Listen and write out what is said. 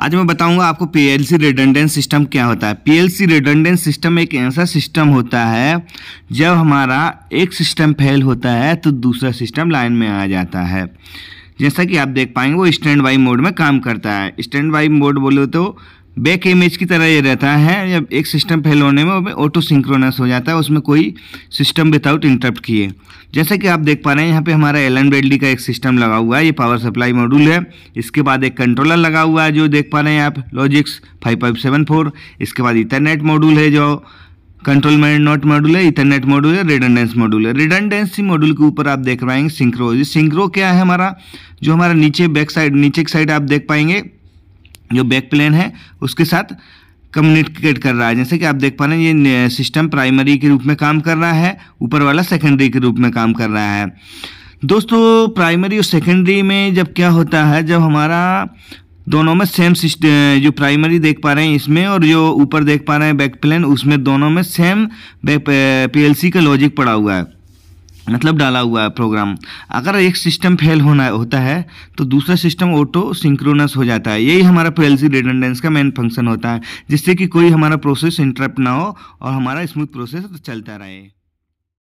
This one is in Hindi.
आज मैं बताऊंगा आपको P L C redundant system क्या होता है P L C redundant system एक ऐसा सिस्टम होता है जब हमारा एक सिस्टम फेल होता है तो दूसरा सिस्टम लाइन में आ जाता है जैसा कि आप देख पाएंगे वो स्टैंड बाई मोड में काम करता है स्टैंड बाई मोड बोलो तो बैक इमेज की तरह ये रहता है जब एक सिस्टम फेल होने में ऑटो सिंक्रोनस हो जाता है उसमें कोई सिस्टम विदाउट इंटरप्ट किए जैसे कि आप देख पा रहे हैं यहाँ पे हमारा एलन बेडली का एक सिस्टम लगा हुआ है ये पावर सप्लाई मॉड्यूल है इसके बाद एक कंट्रोलर लगा हुआ है जो देख पा रहे हैं आप लॉजिक्स फाइव सेवन फोर इसके बाद इंटरनेट मॉड्यूल है जो कंट्रोल नॉट मॉड्यूल है इंटरनेट मॉड्यूल है रिडनडेंस मॉड्यूल है रिडंडेंसी मॉड्यूल के ऊपर आप देख पाएंगे सिंक्रो सिंक्रो क्या है हमारा जो हमारा नीचे बैक साइड नीचे की साइड आप देख पाएंगे जो बैक प्लेन है उसके साथ कम्युनिकेट कर रहा है जैसे कि आप देख पा रहे हैं ये सिस्टम प्राइमरी के रूप में काम कर रहा है ऊपर वाला सेकेंडरी के रूप में काम कर रहा है दोस्तों प्राइमरी और सेकेंडरी में जब क्या होता है जब हमारा दोनों में सेम जो प्राइमरी देख पा रहे हैं इसमें और जो ऊपर देख पा रहे हैं बैक प्लेन उसमें दोनों में सेम बैक पीएलसी का लॉजिक पड़ा हुआ है मतलब डाला हुआ है प्रोग्राम अगर एक सिस्टम फेल होना होता है तो दूसरा सिस्टम ऑटो सिंक्रोनस हो जाता है यही हमारा पेलसी रिटेंडेंस का मेन फंक्शन होता है जिससे कि कोई हमारा प्रोसेस इंटरप्ट ना हो और हमारा स्मूथ प्रोसेस चलता रहे